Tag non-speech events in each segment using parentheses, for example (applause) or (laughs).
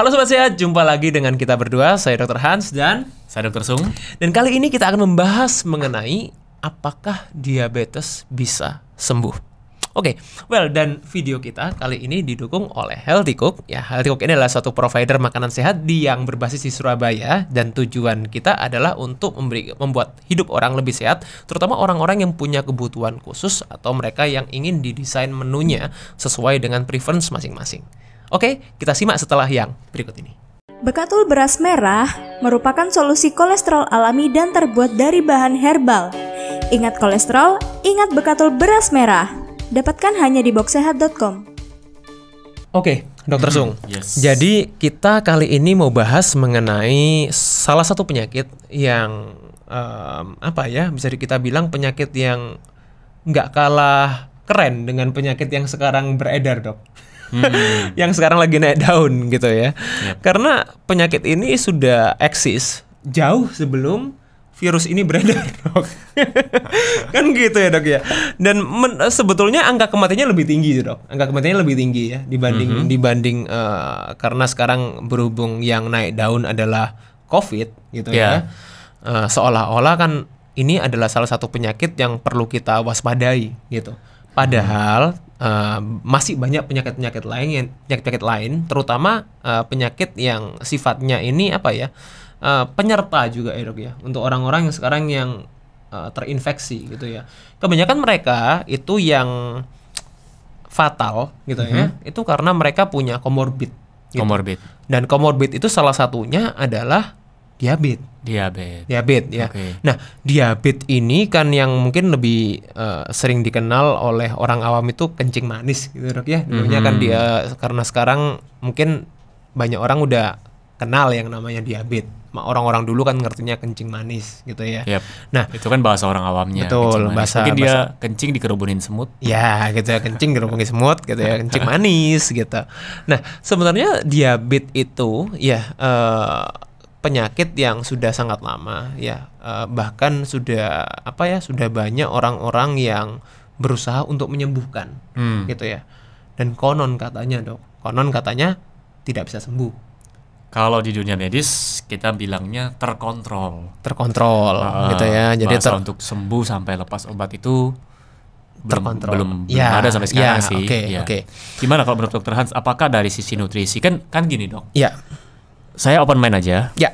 Halo Sobat Sehat, jumpa lagi dengan kita berdua. Saya Dr. Hans dan saya Dr. Sung. Dan kali ini kita akan membahas mengenai apakah diabetes bisa sembuh. Oke, okay, well dan video kita kali ini didukung oleh Healthy Cook. Ya, Healthy Cook ini adalah satu provider makanan sehat di yang berbasis di Surabaya dan tujuan kita adalah untuk memberi, membuat hidup orang lebih sehat, terutama orang-orang yang punya kebutuhan khusus atau mereka yang ingin didesain menunya sesuai dengan preference masing-masing. Oke, kita simak setelah yang berikut ini. Bekatul beras merah merupakan solusi kolesterol alami dan terbuat dari bahan herbal. Ingat kolesterol, ingat bekatul beras merah. Dapatkan hanya di boxsehat.com. Oke, Dokter Sung. Hmm, yes. Jadi kita kali ini mau bahas mengenai salah satu penyakit yang um, apa ya bisa kita bilang penyakit yang nggak kalah keren dengan penyakit yang sekarang beredar, dok hmm. (laughs) yang sekarang lagi naik daun gitu ya. Yep. Karena penyakit ini sudah eksis jauh sebelum virus ini beredar (laughs) dok kan gitu ya dok ya dan men, sebetulnya angka kematiannya lebih tinggi dok angka kematiannya lebih tinggi ya dibanding mm -hmm. dibanding uh, karena sekarang berhubung yang naik daun adalah covid gitu ya. yeah. ya uh, seolah-olah kan ini adalah salah satu penyakit yang perlu kita waspadai gitu padahal uh, masih banyak penyakit-penyakit lain yang penyakit-penyakit lain terutama uh, penyakit yang sifatnya ini apa ya uh, penyerta juga ya dok ya untuk orang-orang yang sekarang yang uh, terinfeksi gitu ya kebanyakan mereka itu yang fatal gitu ya, mm-hmm. ya itu karena mereka punya komorbid gitu. dan komorbid itu salah satunya adalah diabetes. Diabetes. Diabetes ya. Okay. Nah, diabetes ini kan yang mungkin lebih uh, sering dikenal oleh orang awam itu kencing manis gitu dok ya. Dulunya mm -hmm. kan mhm. dia karena sekarang mungkin banyak orang udah kenal yang namanya diabetes. Orang-orang dulu kan ngertinya kencing manis gitu ya. Yep. Nah, itu kan bahasa orang awamnya. Betul, bahasa mungkin dia bahasa, kencing dikerubunin semut. Ya, gitu ya, kencing dikerubunin semut gitu ya, kencing (laughs) manis gitu. Nah, sebenarnya diabetes itu ya uh, penyakit yang sudah sangat lama ya uh, bahkan sudah apa ya sudah banyak orang-orang yang berusaha untuk menyembuhkan hmm. gitu ya dan konon katanya dok konon katanya tidak bisa sembuh kalau di dunia medis kita bilangnya terkontrol terkontrol uh, gitu ya jadi ter untuk sembuh sampai lepas obat itu terkontrol belum, belum, ya, ada sampai sekarang ya, sih oke okay, ya. okay. gimana kalau menurut dokter Hans apakah dari sisi nutrisi kan kan gini dok ya saya open mind aja. Ya.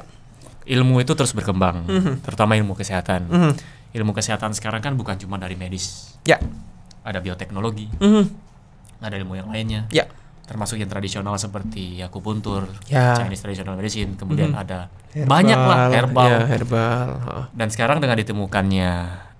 Ilmu itu terus berkembang, mm -hmm. terutama ilmu kesehatan. Mm -hmm. Ilmu kesehatan sekarang kan bukan cuma dari medis. Ya. Ada bioteknologi. Mm -hmm. Ada ilmu yang lainnya. Ya. Termasuk yang tradisional seperti akupuntur, ya. Chinese traditional medicine, kemudian mm -hmm. ada herbal, banyak lah herbal. Ya, herbal. Oh. Dan sekarang dengan ditemukannya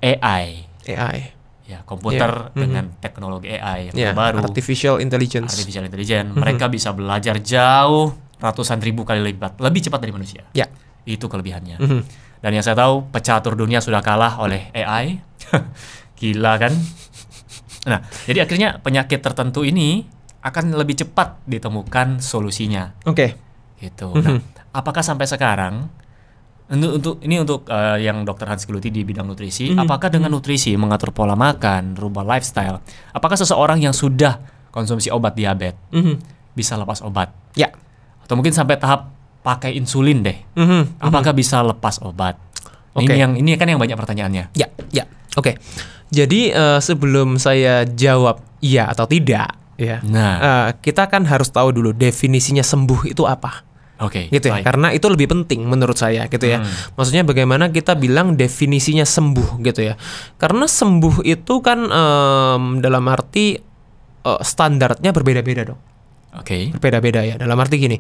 AI. AI ya komputer yeah. Mhm. dengan mm -hmm. teknologi AI yang yeah. Ya, baru artificial intelligence artificial intelligence mm -hmm. mereka bisa belajar jauh ratusan ribu kali lipat, lebih cepat dari manusia. Ya. Itu kelebihannya. Mm -hmm. Dan yang saya tahu, pecatur dunia sudah kalah oleh AI. (laughs) Gila kan? Nah, jadi akhirnya penyakit tertentu ini akan lebih cepat ditemukan solusinya. Oke. Okay. Gitu. Mm -hmm. Nah, apakah sampai sekarang untuk, untuk ini untuk uh, yang Dr Hans Gluti di bidang nutrisi, mm -hmm. apakah dengan nutrisi mengatur pola makan, rubah lifestyle, apakah seseorang yang sudah konsumsi obat diabetes mm -hmm. bisa lepas obat? Ya. Yeah atau mungkin sampai tahap pakai insulin deh. Mm -hmm. Apakah mm -hmm. bisa lepas obat? Okay. Ini yang ini kan yang banyak pertanyaannya. Ya, ya. Oke. Okay. Jadi uh, sebelum saya jawab iya atau tidak, ya. Nah, uh, kita kan harus tahu dulu definisinya sembuh itu apa. Oke. Okay, gitu ya. Baik. Karena itu lebih penting menurut saya gitu ya. Hmm. Maksudnya bagaimana kita bilang definisinya sembuh gitu ya. Karena sembuh itu kan um, dalam arti eh, standarnya berbeda-beda dong. Oke. Okay. Berbeda-beda ya. Dalam arti gini,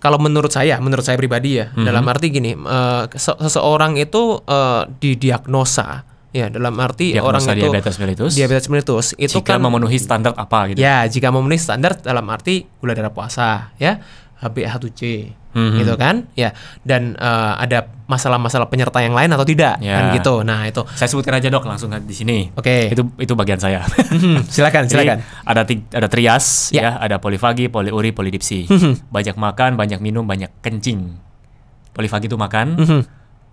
kalau menurut saya, menurut saya pribadi ya, mm -hmm. dalam arti gini, uh, seseorang itu uh, didiagnosa Ya, dalam arti Diagnosa orang itu diabetes mellitus. Diabetes mellitus itu jika kan memenuhi standar apa gitu. Ya, jika memenuhi standar dalam arti gula darah puasa, ya, HbA1c, hmm. gitu kan ya dan uh, ada masalah-masalah penyerta yang lain atau tidak ya. kan gitu nah itu saya sebutkan aja dok langsung di sini oke okay. itu itu bagian saya mhm, silakan (laughs) silakan Jadi, ada ada trias ya, ya ada polifagi poliuri polidipsi mhm. banyak makan banyak minum banyak kencing polifagi itu makan mhm.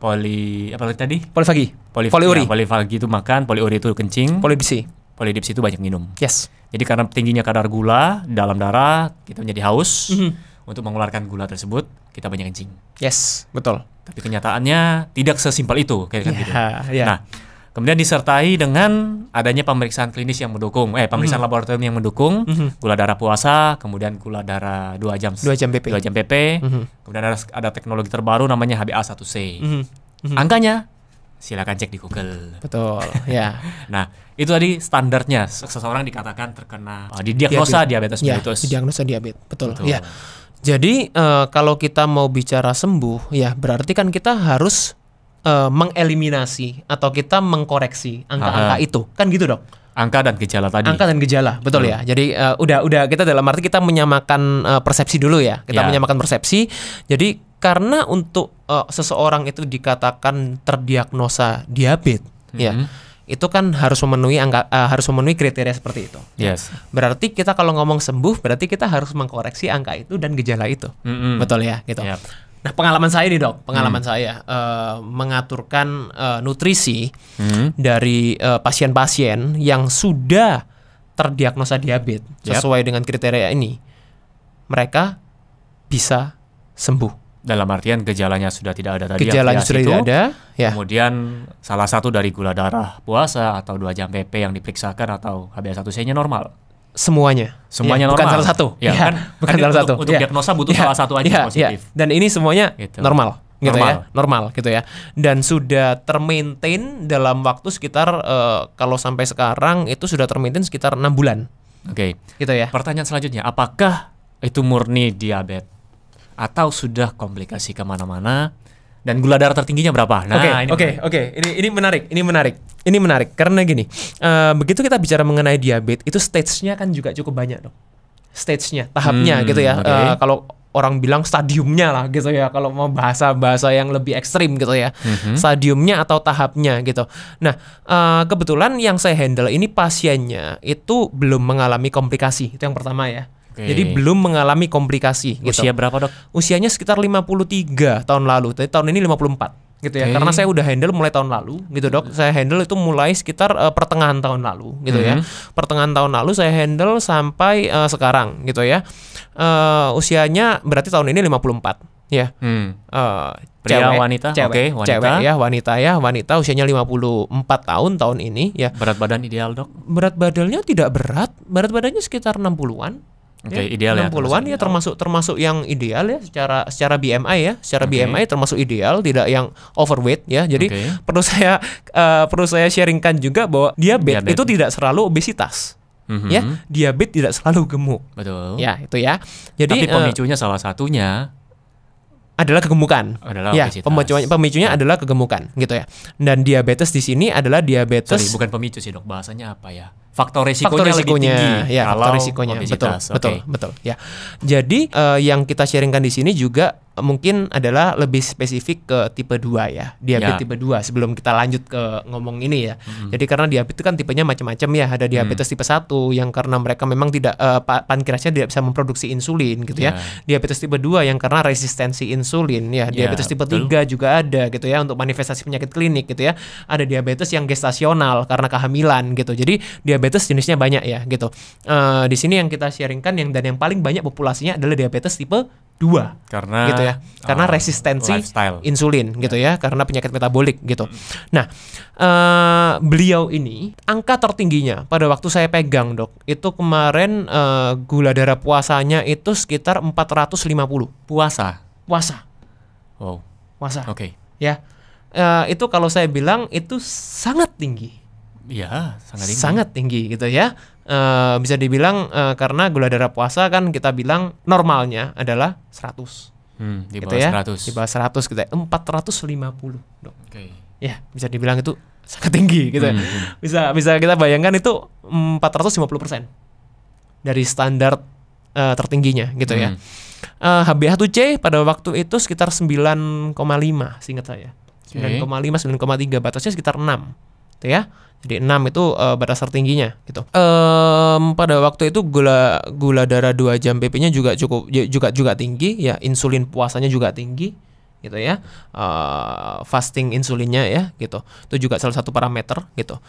poli apa lagi tadi polifagi Poli, poliuri ya, polifagi itu makan poliuri itu kencing polidipsi polidipsi itu banyak minum yes jadi karena tingginya kadar gula dalam darah kita menjadi haus mm -hmm untuk mengeluarkan gula tersebut kita banyak kencing. Yes, betul. Tapi kenyataannya tidak sesimpel itu kayak kan yeah, gitu. Yeah. Nah, kemudian disertai dengan adanya pemeriksaan klinis yang mendukung, eh pemeriksaan mm. laboratorium yang mendukung mm -hmm. gula darah puasa, kemudian gula darah dua jam dua jam PP. 2 jam PP. Mm -hmm. Kemudian ada, ada teknologi terbaru namanya HbA1c. Mm -hmm. Angkanya silakan cek di Google. Betul, (laughs) ya. nah, itu tadi standarnya seseorang dikatakan terkena eh, di diagnosa diabetes, diabetes ya, mellitus. Ya, didiagnosa diabetes, betul. betul. Ya. Jadi uh, kalau kita mau bicara sembuh, ya berarti kan kita harus uh, mengeliminasi atau kita mengkoreksi angka-angka itu, kan gitu dok? Angka dan gejala tadi. Angka dan gejala, betul hmm. ya. Jadi uh, udah udah kita gitu dalam arti kita menyamakan uh, persepsi dulu ya, kita yeah. menyamakan persepsi. Jadi karena untuk uh, seseorang itu dikatakan terdiagnosa diabetes, mm -hmm. ya itu kan harus memenuhi angka uh, harus memenuhi kriteria seperti itu. Ya. Yes. Berarti kita kalau ngomong sembuh berarti kita harus mengkoreksi angka itu dan gejala itu. Mm -hmm. Betul ya gitu. Yep. Nah, pengalaman saya nih, Dok. Pengalaman mm. saya uh, mengaturkan uh, nutrisi mm. dari pasien pasien-pasien yang sudah terdiagnosa diabetes yep. sesuai dengan kriteria ini. Mereka bisa sembuh dalam artian gejalanya sudah tidak ada tadi gejalanya sudah itu, tidak ada ya. kemudian salah satu dari gula darah puasa atau dua jam PP yang diperiksakan atau HbA1c-nya normal semuanya semuanya ya, normal bukan salah satu ya, ya kan bukan kan salah untuk, satu untuk ya. diagnosa butuh ya. salah satu aja ya. ya. positif ya. dan ini semuanya gitu. normal gitu ya. normal. ya normal gitu ya dan sudah termaintain dalam waktu sekitar uh, kalau sampai sekarang itu sudah termaintain sekitar enam bulan oke okay. gitu ya pertanyaan selanjutnya apakah itu murni diabetes atau sudah komplikasi kemana-mana dan gula darah tertingginya berapa? Nah, oke, okay, oke, okay, oke. Okay. Ini ini menarik, ini menarik, ini menarik karena gini, uh, begitu kita bicara mengenai diabetes itu stage-nya kan juga cukup banyak dong. Stage-nya, tahapnya hmm, gitu ya. Okay. Uh, eh, kalau orang bilang stadiumnya lah gitu ya kalau mau bahasa bahasa yang lebih ekstrim gitu ya mm-hmm. stadiumnya atau tahapnya gitu nah uh, kebetulan yang saya handle ini pasiennya itu belum mengalami komplikasi itu yang pertama ya Okay. Jadi belum mengalami komplikasi. Gitu. Usia berapa dok? Usianya sekitar 53 tahun lalu. Tapi tahun ini 54 gitu ya. Okay. Karena saya udah handle mulai tahun lalu gitu dok. Saya handle itu mulai sekitar uh, pertengahan tahun lalu gitu mm -hmm. ya. Mhm. Pertengahan tahun lalu saya handle sampai uh, sekarang gitu ya. Uh, usianya berarti tahun ini 54 ya. Hmm. Uh, Pria cewek, wanita, cewek, okay, wanita. Cewek ya, wanita ya, wanita usianya 54 tahun tahun ini ya. Berat badan ideal, Dok? Berat badannya tidak berat, berat badannya sekitar 60-an okay, iya, ideal 60-an ya, termasuk ya termasuk termasuk yang ideal ya secara secara BMI ya, secara okay. BMI termasuk ideal, tidak yang overweight ya. Jadi okay. perlu saya uh, perlu saya sharingkan juga bahwa diabetes, diabetes. itu tidak selalu obesitas. Mm-hmm. Ya, diabetes tidak selalu gemuk. Betul. Ya, itu ya. Jadi Tapi eh, pemicunya uh, salah satunya adalah kegemukan. Adalah ya, pemicunya, pemicunya ya. adalah kegemukan gitu ya. Dan diabetes di sini adalah diabetes Sorry, bukan pemicu sih, Dok. Bahasanya apa ya? faktor risikonya, faktor risikonya lebih tinggi ya, kalau faktor risikonya obesitas. betul okay. betul betul ya jadi uh, yang kita sharingkan di sini juga eh, mungkin adalah lebih spesifik ke tipe 2 ya diabetes ya. tipe 2 sebelum kita lanjut ke ngomong ini ya hmm. jadi karena diabetes itu kan tipenya macam-macam ya ada mm. diabetes hmm. tipe 1 yang karena mereka memang tidak uh, pankreasnya tidak bisa memproduksi insulin gitu ya, ya. diabetes tipe 2 yang karena resistensi insulin ya, ya diabetes tipe betul. 3 juga ada gitu ya untuk manifestasi penyakit klinik gitu ya ada diabetes yang gestasional karena kehamilan gitu jadi diabetes diabetes jenisnya banyak ya gitu. Uh, di sini yang kita sharingkan yang dan yang paling banyak populasinya adalah diabetes tipe 2 karena gitu ya. Karena uh, resistensi lifestyle. insulin gitu ya, karena penyakit metabolik gitu. Nah, uh, beliau ini angka tertingginya pada waktu saya pegang, Dok, itu kemarin uh, gula darah puasanya itu sekitar 450. Puasa. Puasa. Wow. Puasa. Oke. Okay. Ya. Uh, itu kalau saya bilang itu sangat tinggi Iya, sangat tinggi. Sangat tinggi gitu ya. Uh, bisa dibilang uh, karena gula darah puasa kan kita bilang normalnya adalah 100. Hmm, di gitu bawah ya. gitu ya. 100. Di bawah 100 kita gitu ya. 450, Dok. Oke. Okay. Ya, bisa dibilang itu sangat tinggi gitu. Ya. Hmm, Ya. Bisa bisa kita bayangkan itu 450% dari standar uh, tertingginya gitu ya. hmm. ya. Uh, HbA1c pada waktu itu sekitar 9,5 seingat saya. 9,5 okay. 9,3 batasnya sekitar 6 gitu ya. Jadi enam itu uh, batas tertingginya gitu. Um, pada waktu itu gula gula darah 2 jam BP-nya juga cukup juga juga tinggi ya, insulin puasanya juga tinggi gitu ya uh, fasting insulinnya ya gitu itu juga salah satu parameter gitu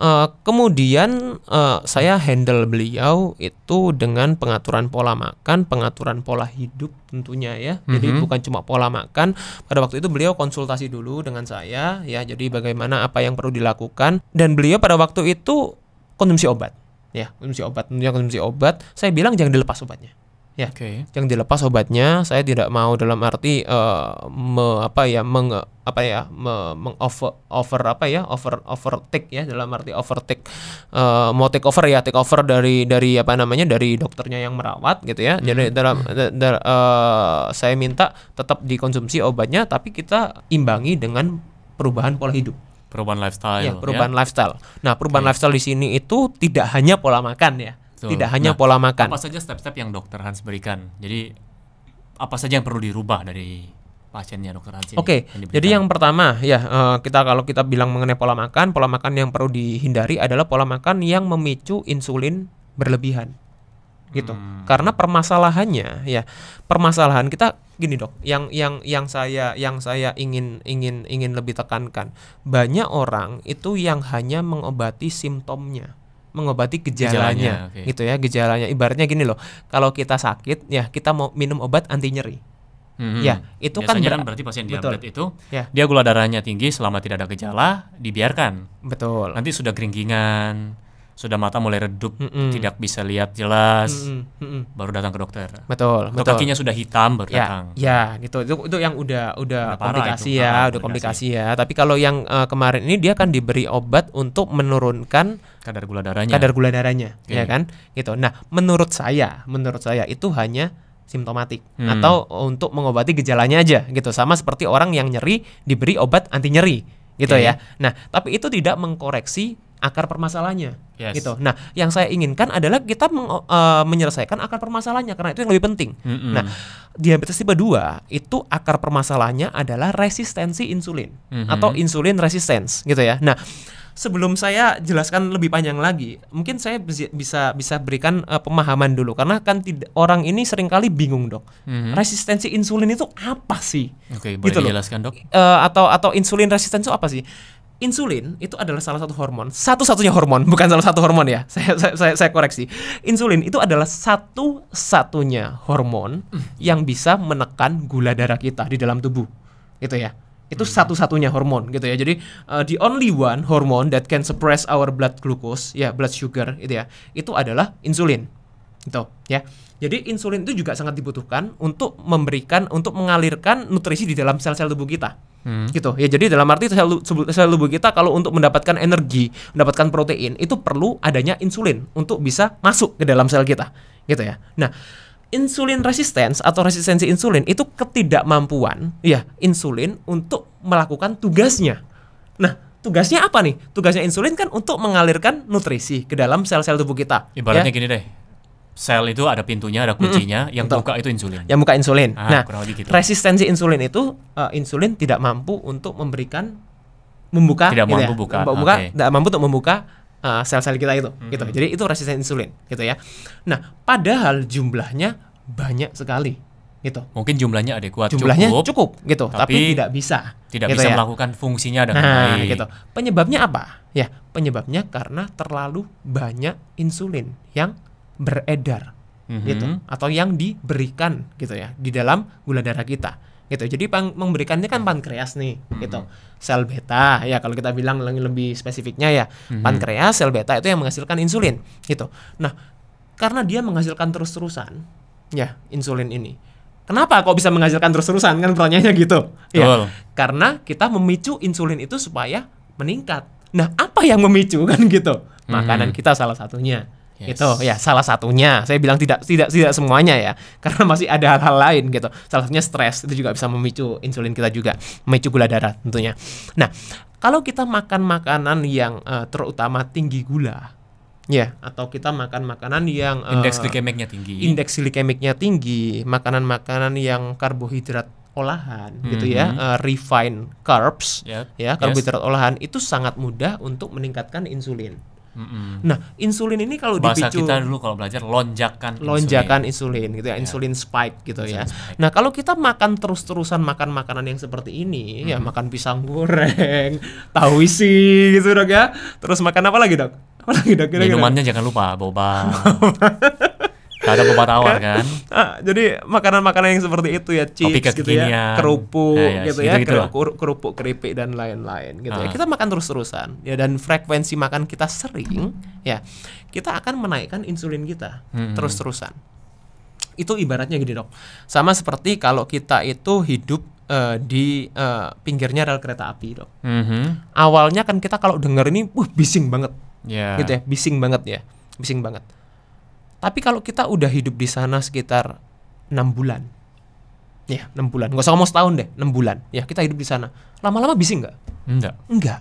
uh, kemudian uh, saya handle beliau itu dengan pengaturan pola makan pengaturan pola hidup tentunya ya mm -hmm. jadi mhm. bukan cuma pola makan pada waktu itu beliau konsultasi dulu dengan saya ya jadi bagaimana apa yang perlu dilakukan dan beliau pada waktu itu konsumsi obat ya konsumsi obat tentunya konsumsi obat saya bilang jangan dilepas obatnya ya. Okay. Yang dilepas obatnya, saya tidak mau dalam arti uh, me, apa ya meng apa ya me, meng over over apa ya over over take ya dalam arti over take uh, mau take over ya take over dari dari apa namanya dari dokternya yang merawat gitu ya. Mm -hmm. Jadi dalam da, da, uh, saya minta tetap dikonsumsi obatnya tapi kita imbangi dengan perubahan pola hidup perubahan lifestyle. Ya, ya. perubahan ya? lifestyle. Nah, perubahan okay. lifestyle di sini itu tidak hanya pola makan ya. Betul. Tidak nah, hanya pola makan. Apa saja step-step yang dokter Hans berikan? Jadi apa saja yang perlu dirubah dari pasiennya dokter Hans Oke. Okay. jadi yang pertama ya eh, kita kalau kita bilang mengenai pola makan, pola makan yang perlu dihindari adalah pola makan yang memicu insulin berlebihan gitu. Hmm. Karena permasalahannya ya, permasalahan kita gini, Dok. Yang yang yang saya yang saya ingin ingin ingin lebih tekankan. Banyak orang itu yang hanya mengobati simptomnya mengobati gejalanya, gejalanya okay. gitu ya gejalanya ibaratnya gini loh kalau kita sakit ya kita mau minum obat anti nyeri Mm-hmm. Ya, itu kan, ber- kan berarti pasien diabetes itu ya. dia gula darahnya tinggi selama tidak ada gejala dibiarkan. Betul. Nanti sudah keringkingan sudah mata mulai redup, mm -mm. tidak bisa lihat jelas, mm -mm. Mm -mm. baru datang ke dokter. Betul. Atau betul. kakinya sudah hitam baru ya, datang. Ya, gitu. Itu itu yang udah udah, udah komplikasi itu, ya, udah komplikasi ya. Tapi kalau yang uh, kemarin ini dia kan diberi obat untuk menurunkan kadar gula darahnya. Kadar gula darahnya, okay. ya kan? Gitu. Nah, menurut saya, menurut saya itu hanya simptomatik hmm. atau untuk mengobati gejalanya aja gitu sama seperti orang yang nyeri diberi obat anti nyeri gitu okay. ya. Nah, tapi itu tidak mengkoreksi akar permasalahannya yes. gitu. Nah, yang saya inginkan adalah kita meng, uh, menyelesaikan akar permasalahannya karena itu yang lebih penting. Mm -hmm. Nah, diabetes tipe 2 itu akar permasalahannya adalah resistensi insulin mm -hmm. atau insulin resistance gitu ya. Nah, sebelum saya jelaskan lebih panjang lagi, mungkin saya bisa bisa berikan uh, pemahaman dulu karena kan orang ini seringkali bingung dok. Mm-hmm. Resistensi insulin itu apa sih? Oke, okay, boleh gitu dijelaskan loh. dok. Uh, atau atau insulin resisten itu apa sih? insulin itu adalah salah satu hormon, satu-satunya hormon, bukan salah satu hormon ya. (laughs) Saya saya saya, saya koreksi. Insulin itu adalah satu-satunya hormon hmm. yang bisa menekan gula darah kita di dalam tubuh. Gitu ya. Itu hmm. satu-satunya hormon gitu ya. Jadi uh, the only one hormon that can suppress our blood glucose, ya blood sugar gitu ya. Itu adalah insulin. Gitu ya. Jadi insulin itu juga sangat dibutuhkan untuk memberikan untuk mengalirkan nutrisi di dalam sel-sel tubuh kita. Hmm. gitu ya jadi dalam arti sel, sel tubuh kita kalau untuk mendapatkan energi mendapatkan protein itu perlu adanya insulin untuk bisa masuk ke dalam sel kita gitu ya nah insulin resistance atau resistensi insulin itu ketidakmampuan ya insulin untuk melakukan tugasnya nah tugasnya apa nih tugasnya insulin kan untuk mengalirkan nutrisi ke dalam sel-sel tubuh kita ibaratnya ya. gini deh sel itu ada pintunya, ada kuncinya, mm-hmm. yang Betul. buka itu insulin. Yang buka insulin. Ah, nah, gitu. resistensi insulin itu uh, insulin tidak mampu untuk memberikan membuka tidak gitu ya. mampu ya. buka, membuka, okay. tidak mampu untuk membuka sel eh, sel-sel kita itu, mm-hmm. gitu. Jadi itu resistensi insulin, gitu ya. Nah, padahal jumlahnya banyak sekali, gitu. Mungkin jumlahnya adekuat, jumlahnya cukup, cukup gitu, tapi, tapi tidak bisa, tidak gitu bisa ya. melakukan fungsinya dengan nah, baik. gitu. Penyebabnya apa? Ya, penyebabnya karena terlalu banyak insulin yang beredar mm-hmm. gitu atau yang diberikan gitu ya di dalam gula darah kita gitu. Jadi pang- memberikannya kan pankreas nih mm-hmm. gitu. Sel beta ya kalau kita bilang lebih spesifiknya ya mm-hmm. pankreas sel beta itu yang menghasilkan insulin gitu. Nah, karena dia menghasilkan terus-terusan ya insulin ini. Kenapa kok bisa menghasilkan terus-terusan kan pertanyaannya gitu. Ya. Oh. Karena kita memicu insulin itu supaya meningkat. Nah, apa yang memicu (laughs) kan gitu? Mhm. Makanan hmm kita salah satunya Yes. Itu ya salah satunya. Saya bilang tidak tidak tidak semuanya ya, (laughs) karena masih ada hal-hal lain gitu. Salah satunya stres itu juga bisa memicu insulin kita juga, memicu gula darah tentunya. Nah, kalau kita makan makanan yang uh, terutama tinggi gula, ya atau kita makan makanan yang eh, indeks glikemiknya tinggi. Indeks glikemiknya tinggi, makanan-makanan yang karbohidrat olahan mm -hmm. gitu ya uh, refined carbs yep. ya karbohidrat yes. olahan itu sangat mudah untuk meningkatkan insulin Mm-hmm. Nah, insulin ini kalau Bahasa dipicu kita dulu kalau belajar lonjakan lonjakan insulin, insulin gitu ya, yeah. insulin spike gitu ya. insulin ya. Spike. Nah, kalau kita makan terus-terusan makan makanan yang seperti ini, mm-hmm. ya makan pisang goreng, (laughs) tahu isi gitu dok ya. Terus makan apa lagi, Dok? Apa lagi, Dok? Kira-kira. Minumannya jangan lupa boba. (laughs) ada pepatah tawar kan. kan? (laughs) Ah, jadi makanan-makanan yang seperti itu ya, oh, chips gitu ya, kerupuk ya, ya, gitu ya, kerupuk, kerupuk keripik dan lain-lain gitu ya. ah. ya. Kita makan terus-terusan ya dan frekuensi makan kita sering ya, kita akan menaikkan insulin kita hmm. terus-terusan. Itu ibaratnya gini dok, sama seperti kalau kita itu hidup uh, di uh, pinggirnya rel kereta api dok. Mm -hmm. Awalnya kan kita kalau dengar ini, wah bising banget, yeah. gitu ya, bising banget ya, bising banget. Tapi kalau kita udah hidup di sana sekitar enam bulan, ya enam bulan, Gak usah ngomong setahun deh, enam bulan, ya kita hidup di sana. Lama-lama bising nggak? Enggak. Enggak.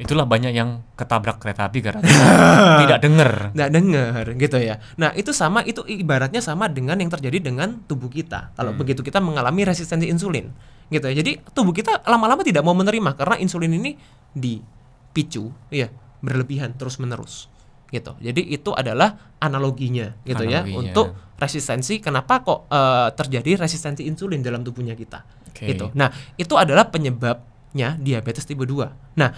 Itulah banyak yang ketabrak kereta api karena (laughs) tidak dengar. Tidak dengar, gitu ya. Nah itu sama, itu ibaratnya sama dengan yang terjadi dengan tubuh kita. Kalau hmm. begitu kita mengalami resistensi insulin, gitu ya. Jadi tubuh kita lama-lama tidak mau menerima karena insulin ini dipicu, ya berlebihan terus menerus gitu. Jadi itu adalah analoginya gitu ya, analoginya. ya untuk resistensi kenapa kok uh, terjadi resistensi insulin dalam tubuhnya kita. Okay. Gitu. Nah, itu adalah penyebabnya diabetes tipe 2. Nah,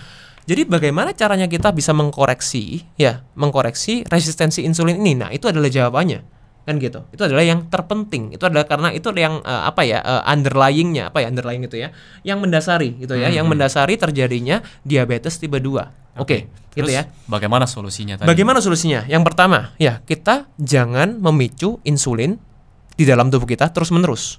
jadi bagaimana caranya kita bisa mengkoreksi ya, mengkoreksi resistensi insulin ini? Nah, itu adalah jawabannya kan gitu itu adalah yang terpenting itu adalah karena itu yang uh, apa ya uh, underlyingnya apa ya underlying itu ya yang mendasari gitu ya mm -hmm. yang hmm. mendasari terjadinya diabetes tipe 2 Oke, okay. gitu ya. Bagaimana solusinya tadi? Bagaimana solusinya? Yang pertama, ya, kita jangan memicu insulin di dalam tubuh kita terus-menerus.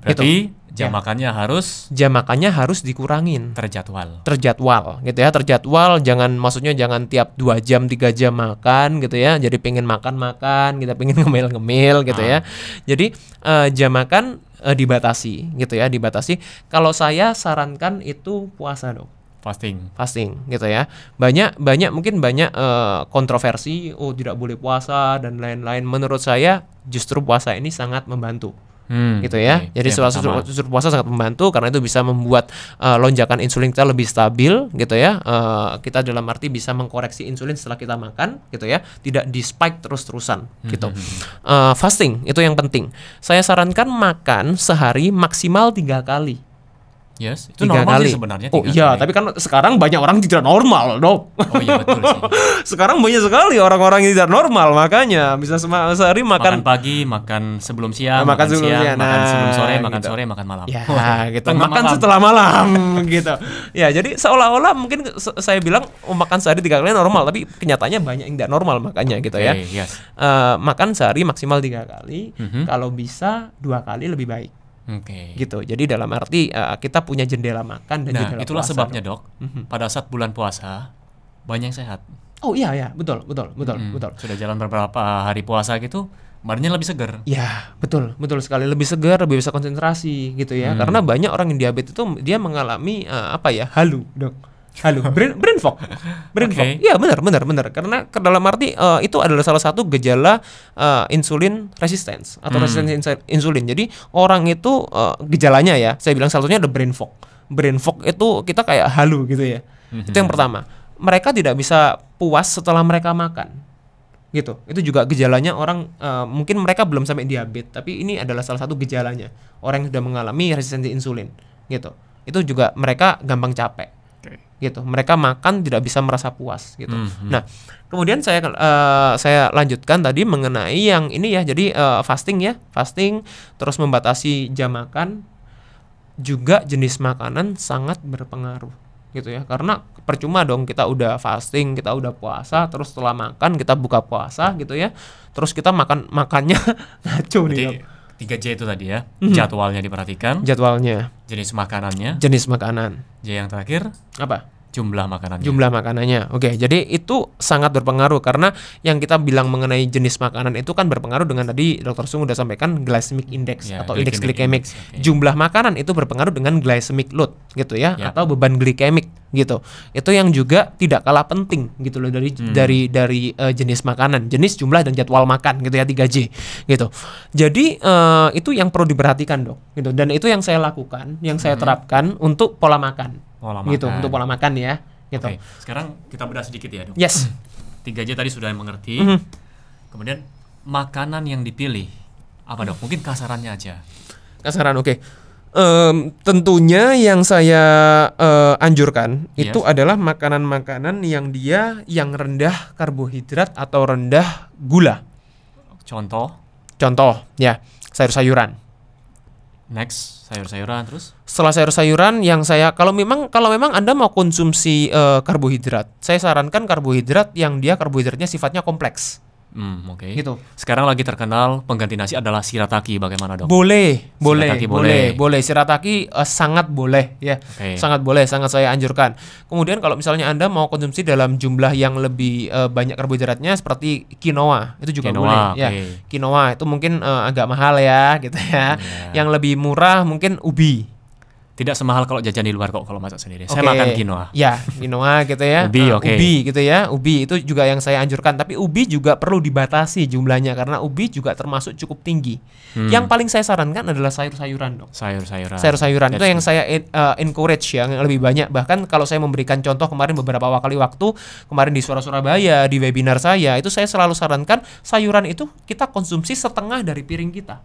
Berarti gitu. jam ya. makannya harus jam makannya harus dikurangin. Terjadwal. Terjadwal, gitu ya. Terjadwal. Jangan maksudnya jangan tiap dua jam tiga jam makan, gitu ya. Jadi pengen makan makan, kita pengen ngemil ngemil, gitu ya. ah. ya. Jadi uh, jam makan uh, dibatasi, gitu ya, dibatasi. Kalau saya sarankan itu puasa dong fasting fasting gitu ya banyak banyak mungkin banyak uh, kontroversi oh tidak boleh puasa dan lain-lain menurut saya justru puasa ini sangat membantu hmm, gitu ya. Okay. Jadi yeah, setelah susur, puasa sangat membantu karena itu bisa membuat uh, lonjakan insulin kita lebih stabil gitu ya. Uh, kita dalam arti bisa mengkoreksi insulin setelah kita makan gitu ya, tidak di spike terus-terusan hmm, gitu. hmm, uh, fasting itu yang penting. Saya sarankan makan sehari maksimal tiga kali Yes, itu tiga normal kali. sih sebenarnya. Oh iya, kali. tapi kan sekarang banyak orang tidak normal, dok. Oh iya betul sih. (laughs) sekarang banyak sekali orang-orang yang tidak normal, makanya bisa se sehari makan, makan pagi, makan sebelum siang, makan, makan sebelum siang, siang nah, makan sebelum sore, gitu. makan sore, makan malam. Ya, oh, gitu. Makan malam. setelah malam, (laughs) gitu. Ya, jadi seolah-olah mungkin saya bilang oh, makan sehari tiga kali normal, tapi kenyataannya banyak yang tidak normal, makanya gitu okay, ya. Yes. Uh, makan sehari maksimal tiga kali, mm -hmm. kalau bisa dua kali lebih baik. Okay. Gitu. Jadi dalam arti uh, kita punya jendela makan dan nah, jendela itulah puasa, sebabnya, Dok. Mm -hmm. Pada saat bulan puasa banyak yang sehat. Oh iya ya, betul, betul, betul, mm -hmm. betul. Sudah jalan beberapa hari puasa gitu, badannya lebih segar. Iya betul, betul sekali. Lebih segar, lebih bisa konsentrasi gitu ya. Hmm. Karena banyak orang yang diabetes itu dia mengalami uh, apa ya, halu, Dok. Halo, (laughs) brain brain fog. Brain okay. fog. ya benar, benar, benar. Karena dalam arti uh, itu adalah salah satu gejala uh, insulin resistance atau hmm. resistensi insulin. Jadi orang itu uh, gejalanya ya, saya bilang salah satunya ada brain fog. Brain fog itu kita kayak halu gitu ya. -hmm. Itu yang pertama. Mereka tidak bisa puas setelah mereka makan gitu itu juga gejalanya orang uh, mungkin mereka belum sampai diabetes tapi ini adalah salah satu gejalanya orang yang sudah mengalami resistensi insulin gitu itu juga mereka gampang capek gitu. Mereka makan tidak bisa merasa puas gitu. Mm -hmm. Nah, kemudian saya uh, saya lanjutkan tadi mengenai yang ini ya. Jadi uh, fasting ya, fasting terus membatasi jam makan juga jenis makanan sangat berpengaruh gitu ya karena percuma dong kita udah fasting kita udah puasa terus setelah makan kita buka puasa gitu ya terus kita makan makannya (laughs) ngaco nih tiga j itu tadi ya. Mm-hmm. Jadwalnya diperhatikan. Jadwalnya. Jenis makanannya. Jenis makanan. J yang terakhir apa? jumlah makanannya. Jumlah makanannya. Oke, jadi itu sangat berpengaruh karena yang kita bilang mengenai jenis makanan itu kan berpengaruh dengan tadi Dokter Sung sudah sampaikan glycemic index yeah, atau indeks glikemik. Okay. Jumlah makanan itu berpengaruh dengan glycemic load gitu ya, yeah. atau beban glikemik gitu. Itu yang juga tidak kalah penting gitu loh dari hmm. dari dari uh, jenis makanan, jenis jumlah dan jadwal makan gitu ya 3J gitu. Jadi uh, itu yang perlu diperhatikan, Dok. gitu. Dan itu yang saya lakukan, yang hmm. saya terapkan untuk pola makan pola gitu, makan. gitu untuk pola makan ya gitu. okay. sekarang kita bedah sedikit ya dok. Yes. (clears throat) Tiga aja tadi sudah mengerti. Mm -hmm. Kemudian makanan yang dipilih apa dok? Mungkin kasarannya aja. Kasaran oke. Okay. Um, tentunya yang saya uh, anjurkan yes. itu adalah makanan-makanan yang dia yang rendah karbohidrat atau rendah gula. Contoh? Contoh, ya sayur-sayuran Next sayur-sayuran terus. Setelah sayur-sayuran yang saya kalau memang kalau memang Anda mau konsumsi uh, karbohidrat, saya sarankan karbohidrat yang dia karbohidratnya sifatnya kompleks. Hmm, oke. Okay. Gitu. Sekarang lagi terkenal pengganti nasi adalah sirataki Bagaimana dok? Boleh, boleh, boleh, boleh. boleh. Shirataki uh, sangat boleh, ya. Yeah. Okay. Sangat boleh, sangat saya anjurkan. Kemudian kalau misalnya anda mau konsumsi dalam jumlah yang lebih uh, banyak karbohidratnya, seperti quinoa itu juga quinoa, boleh. Okay. Ya, quinoa itu mungkin uh, agak mahal ya, gitu ya. Yeah. Yang lebih murah mungkin ubi, tidak semahal kalau jajan di luar kok kalau masak sendiri. Okay. Saya makan quinoa. Ya, quinoa gitu ya. ubi, eh, oke. Okay. Ubi gitu ya. Ubi itu juga yang saya anjurkan, tapi ubi juga perlu dibatasi jumlahnya karena ubi juga termasuk cukup tinggi. Hmm. Yang paling saya sarankan adalah sayur-sayuran, dong. Sayur-sayuran. Sayur-sayuran itu yang saya uh, encourage ya, yang lebih banyak. Bahkan kalau saya memberikan contoh kemarin beberapa kali waktu kemarin di Suara Surabaya, di webinar saya, itu saya selalu sarankan sayuran itu kita konsumsi setengah dari piring kita.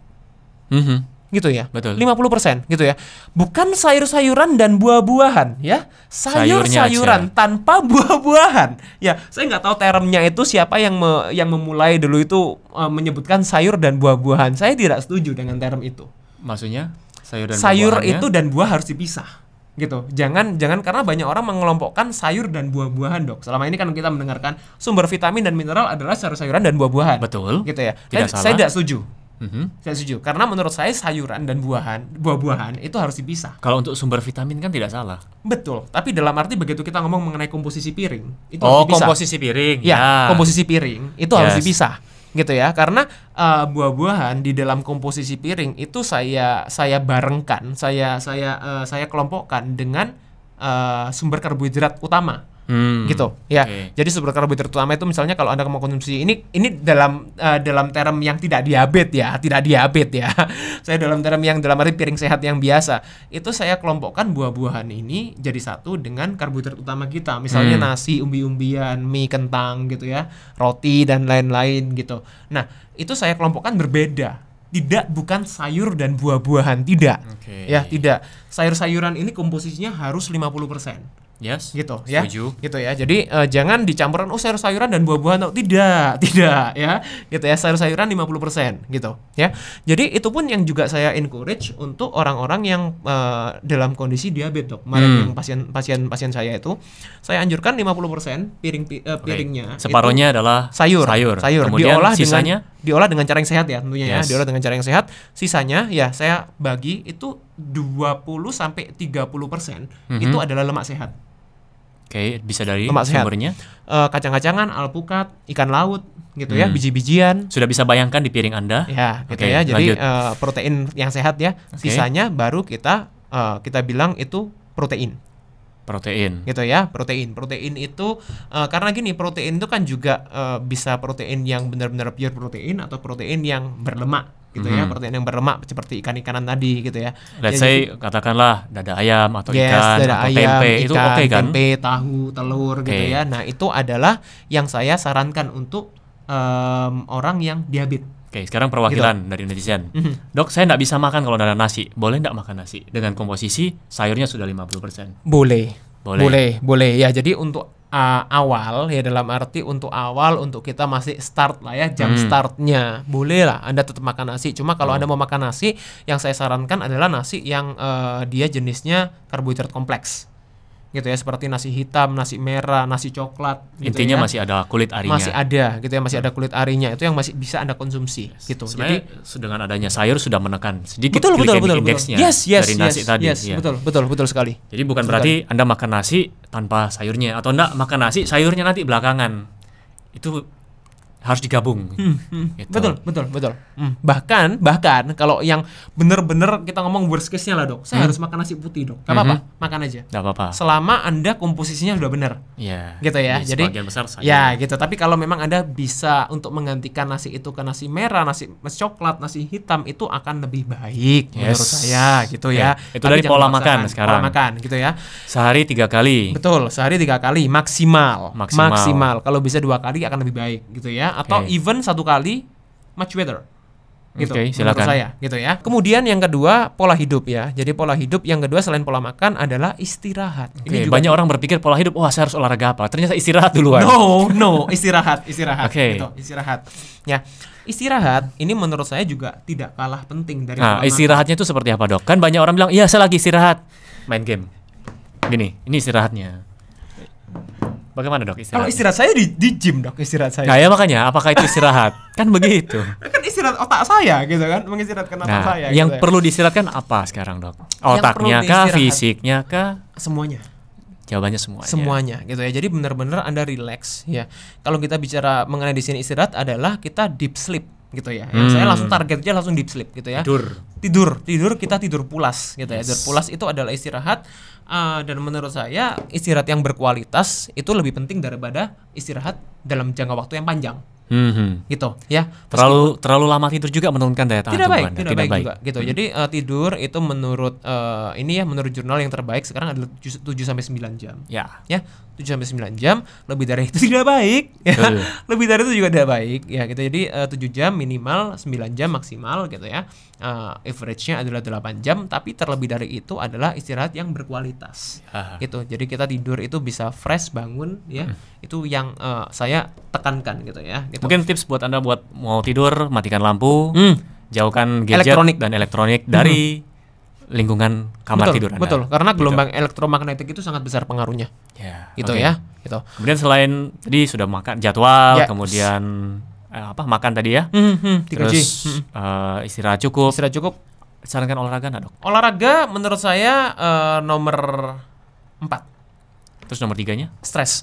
Mm -hmm gitu ya. Betul. 50% gitu ya. Bukan sayur-sayuran dan buah-buahan ya. Sayur-sayuran tanpa (laughs) buah-buahan. Ya, saya nggak tahu termnya itu siapa yang me, yang memulai dulu itu uh, menyebutkan sayur dan buah-buahan. Saya tidak setuju dengan term itu. Maksudnya sayur dan sayur buah itu dan buah harus dipisah gitu. Jangan jangan karena banyak orang mengelompokkan sayur dan buah-buahan, Dok. Selama ini kan kita mendengarkan sumber vitamin dan mineral adalah sayur-sayuran dan buah-buahan. Betul. Gitu ya. Tidak saya, salah. saya tidak setuju Mm-hmm. Saya setuju. Karena menurut saya sayuran dan buahan, buah-buahan itu harus dipisah. Kalau untuk sumber vitamin kan tidak salah. Betul. Tapi dalam arti begitu kita ngomong mengenai komposisi piring, itu oh, harus dipisah. komposisi piring. Ya, ya. komposisi piring itu yes. harus dipisah gitu ya. Karena uh, buah-buahan di dalam komposisi piring itu saya saya barengkan, saya saya uh, saya kelompokkan dengan uh, sumber karbohidrat utama Hmm. gitu ya okay. jadi sumber karbohidrat utama itu misalnya kalau anda mau konsumsi ini ini dalam uh, dalam term yang tidak diabet ya tidak diabet ya (laughs) saya dalam term yang dalam arti piring sehat yang biasa itu saya kelompokkan buah-buahan ini jadi satu dengan karbohidrat utama kita misalnya hmm. nasi umbi-umbian mie kentang gitu ya roti dan lain-lain gitu nah itu saya kelompokkan berbeda tidak bukan sayur dan buah-buahan tidak okay. ya tidak sayur-sayuran ini komposisinya harus 50% Yes. Gitu ya. setuju. ya. Gitu ya. Jadi uh, jangan dicampurkan oh sayur sayuran dan buah-buahan. no. tidak, (laughs) tidak ya. Gitu ya. Sayur sayuran 50% gitu ya. Jadi itu pun yang juga saya encourage untuk orang-orang yang uh, dalam kondisi diabetes, dok. hmm. yang pasien pasien pasien saya itu saya anjurkan 50% piring uh, piringnya. Okay. Separohnya adalah sayur. Sayur. Sayur Kemudian diolah sisanya dengan, diolah dengan cara yang sehat ya tentunya ya. yes. ya. Diolah dengan cara yang sehat. Sisanya ya saya bagi itu 20 sampai 30 persen mm -hmm. itu adalah lemak sehat. Oke, okay, bisa dari lemak sumbernya? Uh, Kacang-kacangan, alpukat, ikan laut, gitu ya, hmm. ya, biji-bijian. Sudah bisa bayangkan di piring Anda? Ya, gitu okay, ya. Jadi eh, protein yang sehat ya. Okay. Sisanya baru kita uh, kita bilang itu protein. Protein. Gitu ya, protein. Protein itu uh, karena gini, protein itu kan juga uh, bisa protein yang benar-benar pure protein atau protein yang berlemak gitu hmm. ya mm-hmm. protein yang berlemak seperti ikan-ikanan tadi gitu ya. Let's ya, say jadi, katakanlah dada ayam atau yes, ikan dada atau ayam, tempe ikan, itu oke okay, kan? Tempe, tahu, telur okay. gitu ya. Nah, itu adalah yang saya sarankan untuk um, orang yang diabetes. Oke, okay, sekarang perwakilan gitu. dari netizen. Mm -hmm. Dok, saya nggak bisa makan kalau ada nasi. Boleh nggak makan nasi? Dengan komposisi sayurnya sudah 50%. Boleh. Boleh. Boleh, boleh. Ya, jadi untuk uh, awal ya dalam arti untuk awal untuk kita masih start lah ya jam hmm. startnya boleh lah anda tetap makan nasi cuma kalau oh. anda mau makan nasi yang saya sarankan adalah nasi yang uh, dia jenisnya karbohidrat kompleks gitu ya seperti nasi hitam, nasi merah, nasi coklat gitu Intinya ya. masih ada kulit arinya. Masih ada gitu ya, masih ada kulit arinya. Itu yang masih bisa Anda konsumsi yes. gitu. Sebenarnya Jadi dengan adanya sayur sudah menekan sedikit betul, betul, betul, indeksnya Yes, yes, dari nasi yes, tadi. Yes, ya. betul, betul, betul sekali. Jadi bukan betul berarti sekali. Anda makan nasi tanpa sayurnya atau enggak makan nasi sayurnya nanti belakangan. Itu harus digabung. Hmm, hmm. Gitu. Betul, betul, betul. Hmm. Bahkan, bahkan kalau yang bener-bener kita ngomong worst case-nya lah dok, saya hmm. harus makan nasi putih dok. Gak apa-apa, -hmm. makan aja. Gak apa-apa. Selama anda komposisinya sudah benar. Iya. Yeah. Gitu ya. Iya, Jadi. besar saya. Ya gitu. Tapi kalau memang anda bisa untuk menggantikan nasi itu ke nasi merah, nasi, nasi coklat, nasi hitam itu akan lebih baik yes. menurut saya, gitu okay. Iya. ya. Itu Tapi dari pola makan sekarang. Pola makan, gitu ya. Sehari tiga kali. Betul, sehari tiga kali maksimal. Maksimal. maksimal. Kalau bisa dua kali akan lebih baik, gitu ya atau okay. even satu kali much better gitu okay, silakan. menurut saya gitu ya kemudian yang kedua pola hidup ya jadi pola hidup yang kedua selain pola makan adalah istirahat okay, ini juga banyak orang berpikir pola hidup wah oh, saya harus olahraga apa ternyata istirahat duluan no no istirahat istirahat okay. gitu istirahat ya istirahat ini menurut saya juga tidak kalah penting dari nah, istirahatnya itu seperti apa dok kan banyak orang bilang iya saya lagi istirahat main game gini ini istirahatnya Bagaimana dok istirahat? Kalau istirahat saya di, di gym dok istirahat saya. Nah ya makanya apakah itu istirahat? (laughs) kan begitu. Kan istirahat otak saya gitu kan mengistirahatkan otak nah, saya. Gitu yang gitu perlu diistirahatkan apa sekarang dok? Otaknya kah, fisiknya kah? Semuanya. Jawabannya semuanya. Semuanya gitu ya. Jadi benar-benar anda relax ya. Kalau kita bicara mengenai di sini istirahat adalah kita deep sleep gitu ya. ya hmm. Saya langsung targetnya langsung deep sleep gitu ya. Tidur. Tidur, tidur kita tidur pulas gitu yes. ya. Tidur pulas itu adalah istirahat uh, dan menurut saya istirahat yang berkualitas itu lebih penting daripada istirahat dalam jangka waktu yang panjang. Hmm, hmm. gitu ya terlalu Meskipun, terlalu lama tidur juga menurunkan daya tahan tidak baik tidak, tidak baik, baik juga gitu hmm. jadi uh, tidur itu menurut uh, ini ya menurut jurnal yang terbaik sekarang adalah 7 sampai sembilan jam ya ya 7 sampai 9 jam, lebih dari itu tidak (laughs) baik. Ya. Oh, iya. lebih dari itu juga tidak baik ya gitu. Jadi eh, uh, 7 jam minimal, 9 jam maksimal gitu ya. Uh, average-nya adalah 8 jam, tapi terlebih dari itu adalah istirahat yang berkualitas. Ya. Gitu. Jadi kita tidur itu bisa fresh bangun ya. Hmm. Itu yang uh, saya tekankan gitu ya. Gitu. Mungkin tips buat Anda buat mau tidur matikan lampu, hmm. jauhkan gadget elektronik. dan elektronik dari hmm lingkungan kamar betul, tidur Anda. Betul, karena gitu. gelombang gitu. elektromagnetik itu sangat besar pengaruhnya. Yeah, gitu okay. ya, gitu. Kemudian selain tadi sudah makan jadwal, yeah. kemudian eh, apa makan tadi ya, mm-hmm, terus hmm Uh, istirahat cukup. Istirahat cukup. Sarankan olahraga nggak dok? Olahraga menurut saya uh, nomor empat. Terus nomor tiganya? Stres.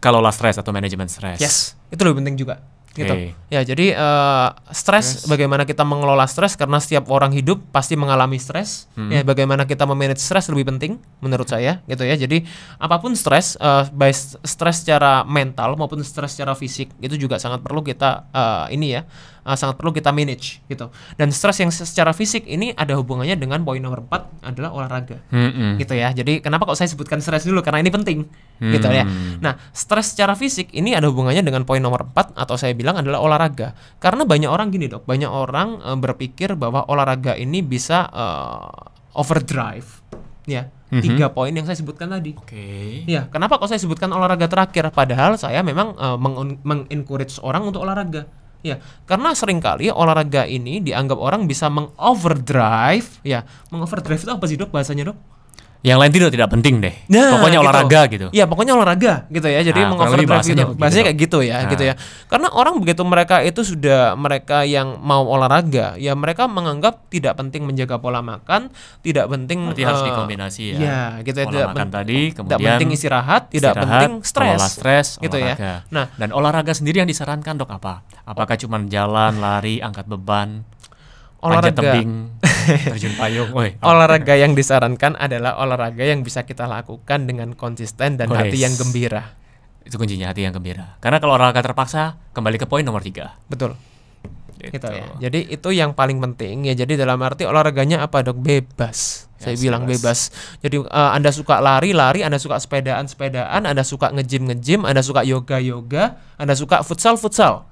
Kalau lah stres atau manajemen stres. Yes, itu lebih penting juga gitu. Okay. Ya, jadi uh, stres bagaimana kita mengelola stres karena setiap orang hidup pasti mengalami stres. Hmm. Ya, bagaimana kita memanage stres lebih penting menurut saya gitu ya. Jadi apapun stres uh, baik stres secara mental maupun stres secara fisik itu juga sangat perlu kita uh, ini ya uh, sangat perlu kita manage gitu. Dan stres yang secara fisik ini ada hubungannya dengan poin nomor 4 adalah olahraga. Mm -hmm. Gitu ya. Jadi kenapa kok saya sebutkan stres dulu karena ini penting mm. gitu ya. Mm. Nah, stres secara fisik ini ada hubungannya dengan poin nomor 4 atau saya bilang adalah olahraga. Karena banyak orang gini, Dok. Banyak orang uh, berpikir bahwa olahraga ini bisa uh, overdrive ya mm-hmm. tiga poin yang saya sebutkan tadi. Oke. Okay. Ya, kenapa kok saya sebutkan olahraga terakhir? Padahal saya memang uh, meng- mengencourage orang untuk olahraga. Ya, karena seringkali olahraga ini dianggap orang bisa mengoverdrive, ya. mengoverdrive itu apa sih, Dok, bahasanya, Dok? yang lain tidak tidak penting deh. Nah, pokoknya gitu. olahraga gitu. Iya, pokoknya olahraga gitu ya. Jadi nah, mengoverdrive gitu. Bahasanya gitu. kayak gitu ya, gitu nah. gitu ya. Karena orang begitu mereka itu sudah mereka yang mau olahraga, ya mereka menganggap tidak penting menjaga pola makan, tidak penting Berarti uh, harus eh, dikombinasi ya. Iya, gitu ya. Pola tidak makan tadi, kemudian tidak penting istirahat, tidak istirahat, penting stres. stres gitu ya. Nah, dan olahraga sendiri yang disarankan Dok apa? Apakah oh. cuma jalan, lari, angkat beban? olahraga tebing, (laughs) terjun payung, woy. olahraga yang disarankan adalah olahraga yang bisa kita lakukan dengan konsisten dan Weiss. hati yang gembira. Itu kuncinya hati yang gembira. Karena kalau olahraga terpaksa, kembali ke poin nomor tiga. Betul. Gitu. gitu ya. Jadi itu yang paling penting ya. Jadi dalam arti olahraganya apa dok? Bebas. Saya bilang bebas. Jadi uh, anda suka lari-lari, anda suka sepedaan-sepedaan, anda suka ngejim-ngejim, anda suka yoga-yoga, anda suka futsal-futsal,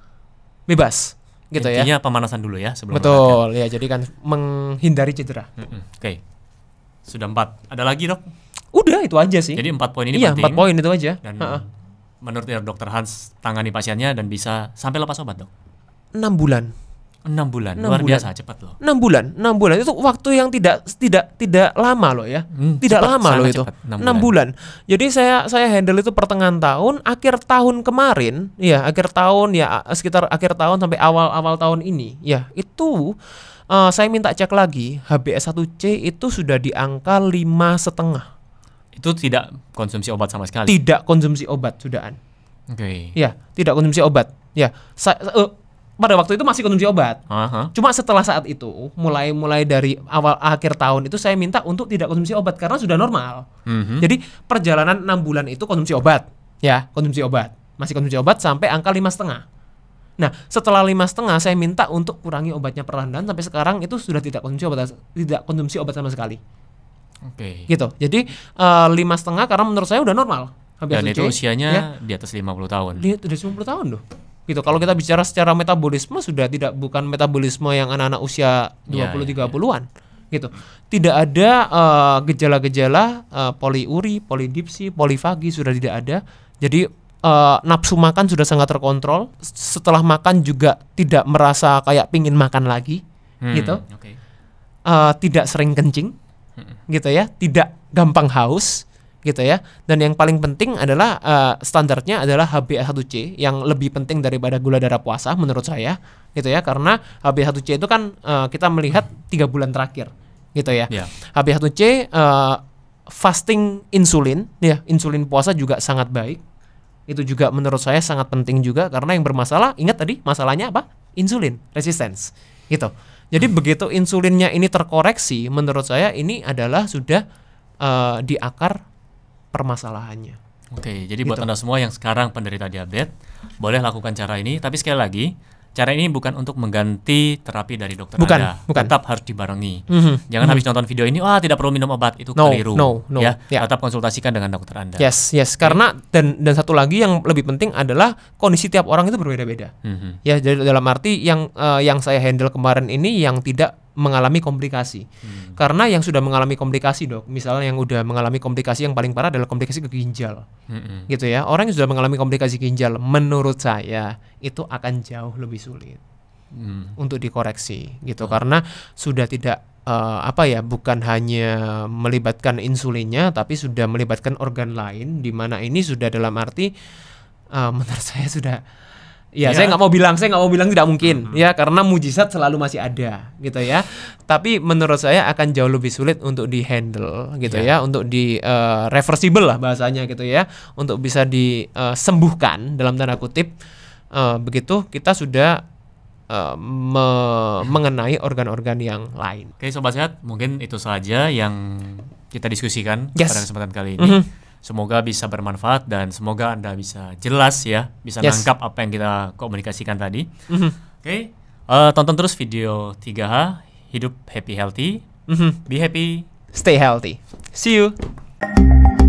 bebas gitu Intinya ya. Intinya pemanasan dulu ya sebelum Betul, ya jadi kan menghindari cedera. Mm -hmm. Oke. Okay. Sudah empat. Ada lagi, Dok? Udah, itu aja sih. Jadi empat poin ini iya, penting. empat poin itu aja. Dan ha -ha. menurut ya, dokter Hans tangani pasiennya dan bisa sampai lepas obat, Dok. 6 bulan enam bulan 6 luar bulan. biasa cepat loh enam bulan enam bulan itu waktu yang tidak tidak tidak lama loh ya hmm, tidak cepat, lama loh itu enam bulan. bulan jadi saya saya handle itu pertengahan tahun akhir tahun kemarin ya akhir tahun ya sekitar akhir tahun sampai awal awal tahun ini ya itu uh, saya minta cek lagi HbS 1c itu sudah di angka lima setengah itu tidak konsumsi obat sama sekali tidak konsumsi obat sudahan oke okay. ya tidak konsumsi obat ya saya eh, pada waktu itu masih konsumsi obat. uh Cuma setelah saat itu, mulai mulai dari awal akhir tahun itu saya minta untuk tidak konsumsi obat karena sudah normal. Uh-huh. Jadi perjalanan enam bulan itu konsumsi obat, ya konsumsi obat, masih konsumsi obat sampai angka lima setengah. Nah setelah lima setengah saya minta untuk kurangi obatnya perlahan lahan sampai sekarang itu sudah tidak konsumsi obat tidak konsumsi obat sama sekali. Oke. Okay. Gitu. Jadi eh, lima setengah karena menurut saya udah normal. Habis Dan itu usianya ya. di atas 50 tahun. Di atas 50 tahun loh gitu. Kalau kita bicara secara metabolisme sudah tidak bukan metabolisme yang anak-anak usia 20 ya, 30-an ya. gitu. Tidak ada eh, gejala-gejala uh, uh, poliuri, polidipsi, polifagi sudah tidak ada. Jadi uh, nafsu makan sudah sangat terkontrol. Setelah makan juga tidak merasa kayak pingin makan lagi hmm, gitu. Okay. Uh, tidak sering kencing hmm. gitu ya, tidak gampang haus gitu ya. Dan yang paling penting adalah uh, standarnya adalah HbA1c yang lebih penting daripada gula darah puasa menurut saya gitu ya karena HbA1c itu kan uh, kita melihat tiga bulan terakhir gitu ya. Yeah. HbA1c uh, eh, fasting insulin ya insulin puasa juga sangat baik. Itu juga menurut saya sangat penting juga karena yang bermasalah ingat tadi masalahnya apa? Insulin resistance gitu. Jadi hmm. begitu insulinnya ini terkoreksi menurut saya ini adalah sudah uh, di akar permasalahannya. Oke, jadi gitu. buat Anda semua yang sekarang penderita diabetes, boleh lakukan cara ini. Tapi sekali lagi, cara ini bukan untuk mengganti terapi dari dokter bukan, Anda. Bukan. Tetap harus dibarengi. Mm -hmm. Jangan mm -hmm. habis nonton video ini, wah oh, tidak perlu minum obat, itu no, keliru. No, no, ya, yeah. tetap konsultasikan dengan dokter Anda. Yes, yes. Okay. Karena dan dan satu lagi yang lebih penting adalah kondisi tiap orang itu berbeda-beda. Mm -hmm. Ya, jadi dalam arti yang uh, yang saya handle kemarin ini yang tidak mengalami komplikasi. Hmm. Karena yang sudah mengalami komplikasi, Dok, misalnya yang sudah mengalami komplikasi yang paling parah adalah komplikasi ke ginjal. Hmm. Gitu ya. Orang yang sudah mengalami komplikasi ginjal menurut saya itu akan jauh lebih sulit. Hmm. untuk dikoreksi gitu hmm. karena sudah tidak uh, apa ya bukan hanya melibatkan insulinnya tapi sudah melibatkan organ lain di mana ini sudah dalam arti uh, menurut (laughs) saya sudah Ya, ya. saya nggak mau bilang, saya nggak mau bilang tidak mungkin, -hmm. ya karena mujizat selalu masih ada, gitu ya. Tapi menurut saya akan jauh lebih sulit untuk di handle, gitu ya, ya untuk di uh, reversible lah bahasanya, gitu ya, untuk bisa disembuhkan eh, dalam tanda kutip. Uh, begitu kita sudah uh, me mengenai organ-organ yang lain. Oke, sobat sehat, mungkin itu saja yang kita diskusikan yes. pada kesempatan kali ini. Mm -hmm Semoga bisa bermanfaat dan semoga Anda bisa jelas ya, bisa yes. nangkap apa yang kita komunikasikan tadi. Mm -hmm. Oke, okay. uh, eh, tonton terus video 3H, hidup happy healthy. Mm -hmm. Be happy, stay healthy. See you.